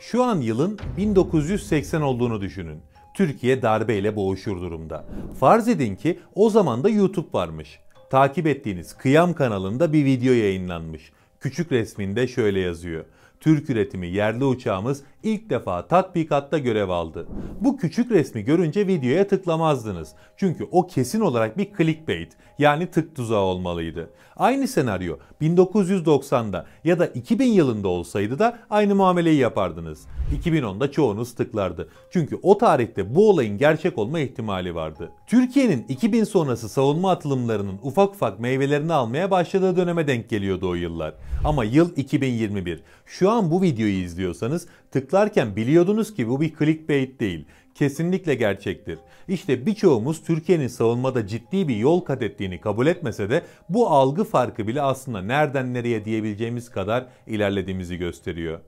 Şu an yılın 1980 olduğunu düşünün. Türkiye darbeyle boğuşur durumda. Farz edin ki o zaman da YouTube varmış. Takip ettiğiniz Kıyam kanalında bir video yayınlanmış. Küçük resminde şöyle yazıyor. Türk üretimi yerli uçağımız ilk defa tatbikatta görev aldı. Bu küçük resmi görünce videoya tıklamazdınız. Çünkü o kesin olarak bir clickbait yani tık tuzağı olmalıydı. Aynı senaryo 1990'da ya da 2000 yılında olsaydı da aynı muameleyi yapardınız. 2010'da çoğunuz tıklardı. Çünkü o tarihte bu olayın gerçek olma ihtimali vardı. Türkiye'nin 2000 sonrası savunma atılımlarının ufak ufak meyvelerini almaya başladığı döneme denk geliyordu o yıllar. Ama yıl 2021. Şu şu an bu videoyu izliyorsanız tıklarken biliyordunuz ki bu bir clickbait değil. Kesinlikle gerçektir. İşte birçoğumuz Türkiye'nin savunmada ciddi bir yol kat ettiğini kabul etmese de bu algı farkı bile aslında nereden nereye diyebileceğimiz kadar ilerlediğimizi gösteriyor.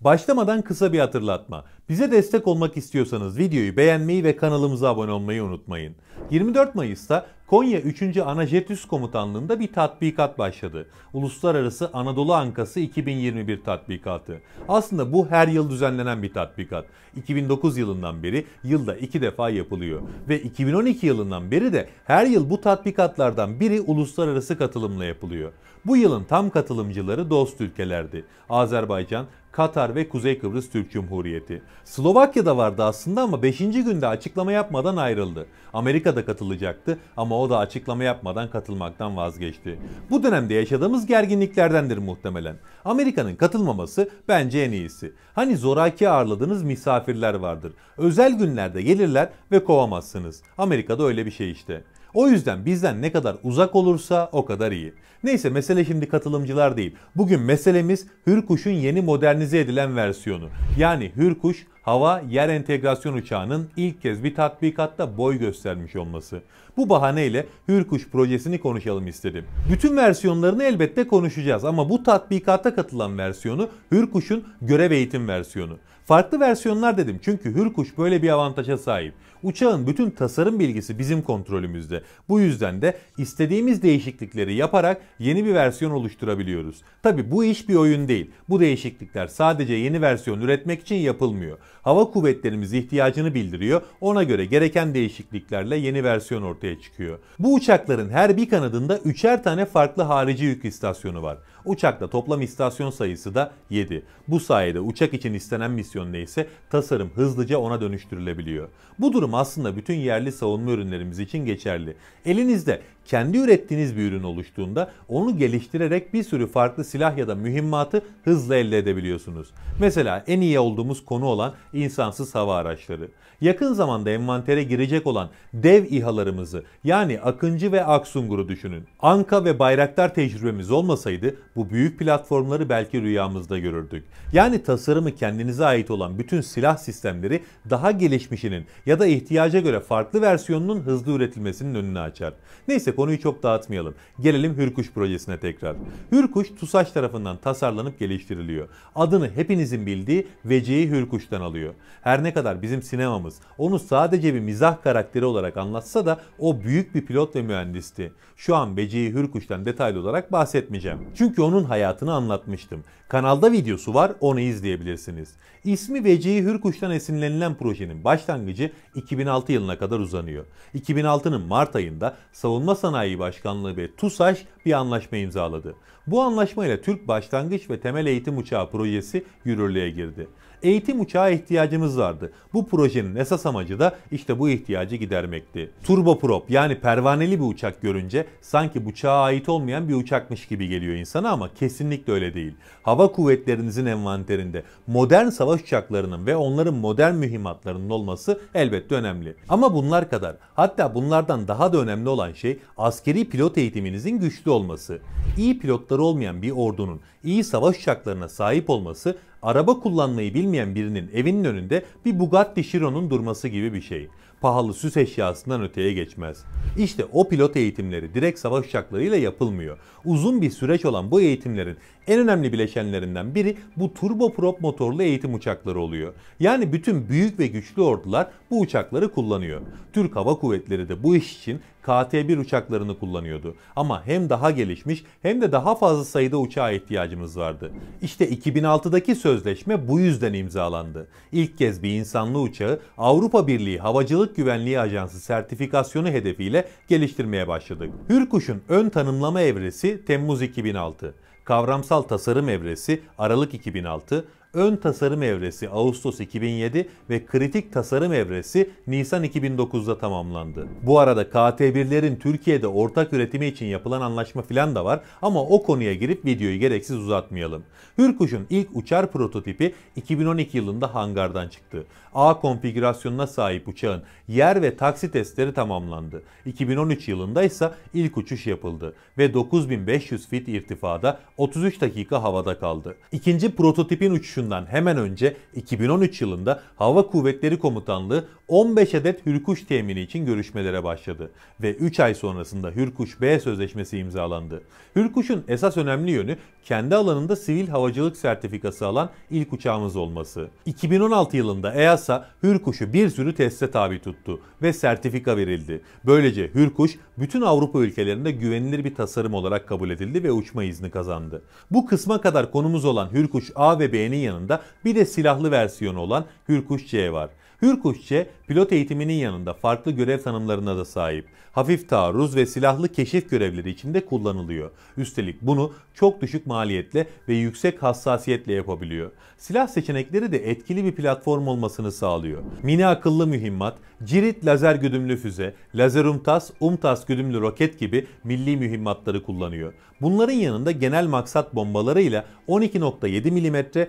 Başlamadan kısa bir hatırlatma. Bize destek olmak istiyorsanız videoyu beğenmeyi ve kanalımıza abone olmayı unutmayın. 24 Mayıs'ta Konya 3. Anajetüs Komutanlığı'nda bir tatbikat başladı. Uluslararası Anadolu Ankası 2021 tatbikatı. Aslında bu her yıl düzenlenen bir tatbikat. 2009 yılından beri yılda iki defa yapılıyor. Ve 2012 yılından beri de her yıl bu tatbikatlardan biri uluslararası katılımla yapılıyor. Bu yılın tam katılımcıları dost ülkelerdi. Azerbaycan, Katar ve Kuzey Kıbrıs Türk Cumhuriyeti. Slovakya da vardı aslında ama 5. günde açıklama yapmadan ayrıldı. Amerika da katılacaktı ama o da açıklama yapmadan katılmaktan vazgeçti. Bu dönemde yaşadığımız gerginliklerdendir muhtemelen. Amerika'nın katılmaması bence en iyisi. Hani zoraki ağırladığınız misafirler vardır. Özel günlerde gelirler ve kovamazsınız. Amerika'da öyle bir şey işte. O yüzden bizden ne kadar uzak olursa o kadar iyi. Neyse mesele şimdi katılımcılar değil. Bugün meselemiz Hürkuş'un yeni modernize edilen versiyonu. Yani Hürkuş hava yer entegrasyon uçağının ilk kez bir tatbikatta boy göstermiş olması. Bu bahaneyle Hürkuş projesini konuşalım istedim. Bütün versiyonlarını elbette konuşacağız ama bu tatbikata katılan versiyonu Hürkuş'un görev eğitim versiyonu. Farklı versiyonlar dedim çünkü Hürkuş böyle bir avantaja sahip. Uçağın bütün tasarım bilgisi bizim kontrolümüzde. Bu yüzden de istediğimiz değişiklikleri yaparak yeni bir versiyon oluşturabiliyoruz. Tabi bu iş bir oyun değil. Bu değişiklikler sadece yeni versiyon üretmek için yapılmıyor. Hava kuvvetlerimiz ihtiyacını bildiriyor. Ona göre gereken değişikliklerle yeni versiyon ortaya ortaya çıkıyor. Bu uçakların her bir kanadında üçer tane farklı harici yük istasyonu var. Uçakta toplam istasyon sayısı da 7. Bu sayede uçak için istenen misyon neyse tasarım hızlıca ona dönüştürülebiliyor. Bu durum aslında bütün yerli savunma ürünlerimiz için geçerli. Elinizde kendi ürettiğiniz bir ürün oluştuğunda onu geliştirerek bir sürü farklı silah ya da mühimmatı hızla elde edebiliyorsunuz. Mesela en iyi olduğumuz konu olan insansız hava araçları. Yakın zamanda envantere girecek olan dev İHA'larımızı yani Akıncı ve Aksungur'u düşünün. Anka ve Bayraktar tecrübemiz olmasaydı bu büyük platformları belki rüyamızda görürdük. Yani tasarımı kendinize ait olan bütün silah sistemleri daha gelişmişinin ya da ihtiyaca göre farklı versiyonunun hızlı üretilmesinin önünü açar. Neyse konuyu çok dağıtmayalım. Gelelim Hürkuş projesine tekrar. Hürkuş TUSAŞ tarafından tasarlanıp geliştiriliyor. Adını hepinizin bildiği Vecehi Hürkuş'tan alıyor. Her ne kadar bizim sinemamız onu sadece bir mizah karakteri olarak anlatsa da o büyük bir pilot ve mühendisti. Şu an Vecehi Hürkuş'tan detaylı olarak bahsetmeyeceğim. Çünkü John'un hayatını anlatmıştım. Kanalda videosu var onu izleyebilirsiniz. İsmi Vecehi Hürkuş'tan esinlenilen projenin başlangıcı 2006 yılına kadar uzanıyor. 2006'nın Mart ayında Savunma Sanayi Başkanlığı ve TUSAŞ bir anlaşma imzaladı. Bu anlaşmayla Türk Başlangıç ve Temel Eğitim Uçağı projesi yürürlüğe girdi eğitim uçağı ihtiyacımız vardı. Bu projenin esas amacı da işte bu ihtiyacı gidermekti. Turboprop yani pervaneli bir uçak görünce sanki uçağa ait olmayan bir uçakmış gibi geliyor insana ama kesinlikle öyle değil. Hava kuvvetlerinizin envanterinde modern savaş uçaklarının ve onların modern mühimmatlarının olması elbette önemli. Ama bunlar kadar hatta bunlardan daha da önemli olan şey askeri pilot eğitiminizin güçlü olması. İyi pilotları olmayan bir ordunun iyi savaş uçaklarına sahip olması araba kullanmayı bilmeyen birinin evinin önünde bir Bugatti Chiron'un durması gibi bir şey. Pahalı süs eşyasından öteye geçmez. İşte o pilot eğitimleri direkt savaş uçaklarıyla yapılmıyor. Uzun bir süreç olan bu eğitimlerin en önemli bileşenlerinden biri bu turboprop motorlu eğitim uçakları oluyor. Yani bütün büyük ve güçlü ordular bu uçakları kullanıyor. Türk Hava Kuvvetleri de bu iş için KT-1 uçaklarını kullanıyordu. Ama hem daha gelişmiş hem de daha fazla sayıda uçağa ihtiyacımız vardı. İşte 2006'daki sözleşme bu yüzden imzalandı. İlk kez bir insanlı uçağı Avrupa Birliği Havacılık Güvenliği Ajansı sertifikasyonu hedefiyle geliştirmeye başladık. Hürkuş'un ön tanımlama evresi Temmuz 2006 kavramsal tasarım evresi Aralık 2006, Ön tasarım evresi Ağustos 2007 ve kritik tasarım evresi Nisan 2009'da tamamlandı. Bu arada KT1'lerin Türkiye'de ortak üretimi için yapılan anlaşma filan da var ama o konuya girip videoyu gereksiz uzatmayalım. Hürkuş'un ilk uçar prototipi 2012 yılında hangardan çıktı. A konfigürasyonuna sahip uçağın yer ve taksi testleri tamamlandı. 2013 yılında ise ilk uçuş yapıldı ve 9500 fit irtifada 33 dakika havada kaldı. İkinci prototipin uçuşu uçuşundan hemen önce 2013 yılında Hava Kuvvetleri Komutanlığı 15 adet Hürkuş temini için görüşmelere başladı ve 3 ay sonrasında Hürkuş B sözleşmesi imzalandı. Hürkuş'un esas önemli yönü kendi alanında sivil havacılık sertifikası alan ilk uçağımız olması. 2016 yılında EASA Hürkuş'u bir sürü teste tabi tuttu ve sertifika verildi. Böylece Hürkuş bütün Avrupa ülkelerinde güvenilir bir tasarım olarak kabul edildi ve uçma izni kazandı. Bu kısma kadar konumuz olan Hürkuş A ve B'nin yanında bir de silahlı versiyonu olan Hürkuş C var. Hürkuşçe pilot eğitiminin yanında farklı görev tanımlarına da sahip hafif taarruz ve silahlı keşif görevleri için de kullanılıyor. Üstelik bunu çok düşük maliyetle ve yüksek hassasiyetle yapabiliyor. Silah seçenekleri de etkili bir platform olmasını sağlıyor. Mini akıllı mühimmat, cirit lazer güdümlü füze, lazer umtas, umtas güdümlü roket gibi milli mühimmatları kullanıyor. Bunların yanında genel maksat bombalarıyla 12.7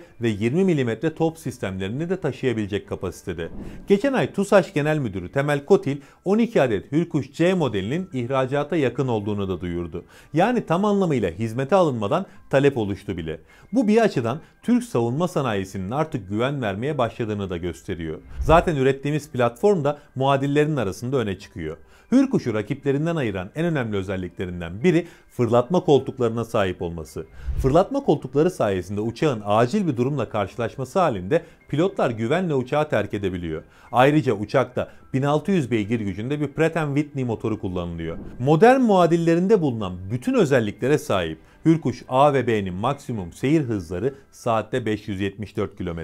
mm ve 20 mm top sistemlerini de taşıyabilecek kapasitede. Geçen ay TUSAŞ Genel Müdürü Temel Kotil 12 adet Hürkuş C modelinin ihracata yakın olduğunu da duyurdu. Yani tam anlamıyla hizmete alınmadan talep oluştu bile. Bu bir açıdan Türk savunma sanayisinin artık güven vermeye başladığını da gösteriyor. Zaten ürettiğimiz platform da muadillerin arasında öne çıkıyor. Hürkuş'u rakiplerinden ayıran en önemli özelliklerinden biri fırlatma koltuklarına sahip olması. Fırlatma koltukları sayesinde uçağın acil bir durumla karşılaşması halinde pilotlar güvenle uçağı terk edebiliyor. Ayrıca uçakta 1600 beygir gücünde bir Pratt Whitney motoru kullanılıyor. Modern muadillerinde bulunan bütün özelliklere sahip Hürkuş A ve B'nin maksimum seyir hızları saatte 574 km.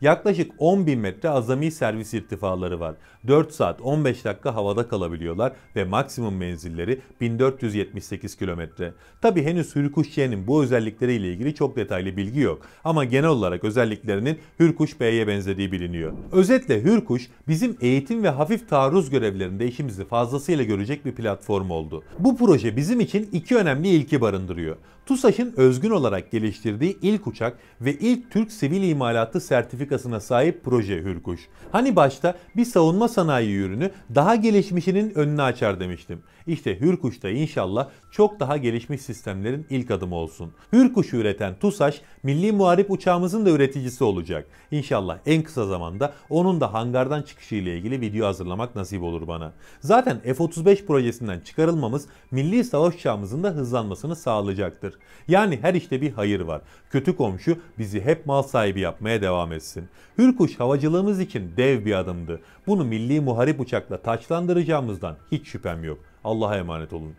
Yaklaşık 10.000 metre azami servis irtifaları var. 4 saat 15 dakika havada kalabiliyorlar ve maksimum menzilleri 1478 km. Tabi henüz Hürkuş Y'nin bu özellikleriyle ilgili çok detaylı bilgi yok ama genel olarak özelliklerinin Hürkuş B'ye benzediği biliniyor. Özetle Hürkuş bizim eğitim ve hafif taarruz görevlerinde işimizi fazlasıyla görecek bir platform oldu. Bu proje bizim için iki önemli ilki barındırıyor. TUSAŞ'ın özgün olarak geliştirdiği ilk uçak ve ilk Türk sivil imalatı sertifikasına sahip proje Hürkuş. Hani başta bir savunma sanayi ürünü daha gelişmişinin önünü açar demiştim. İşte Hürkuş da inşallah çok daha gelişmiş sistemlerin ilk adımı olsun. Hürkuş'u üreten TUSAŞ, milli muharip uçağımızın da üreticisi olacak. İnşallah en kısa zamanda onun da hangardan çıkışı ile ilgili video hazırlamak nasip olur bana. Zaten F-35 projesinden çıkarılmamız milli savaş uçağımızın da hızlanmasını sağlayacaktır. Yani her işte bir hayır var. Kötü komşu bizi hep mal sahibi yapmaya devam etsin. Hürkuş havacılığımız için dev bir adımdı. Bunu milli muharip uçakla taçlandıracağımızdan hiç şüphem yok. Allah'a emanet olun.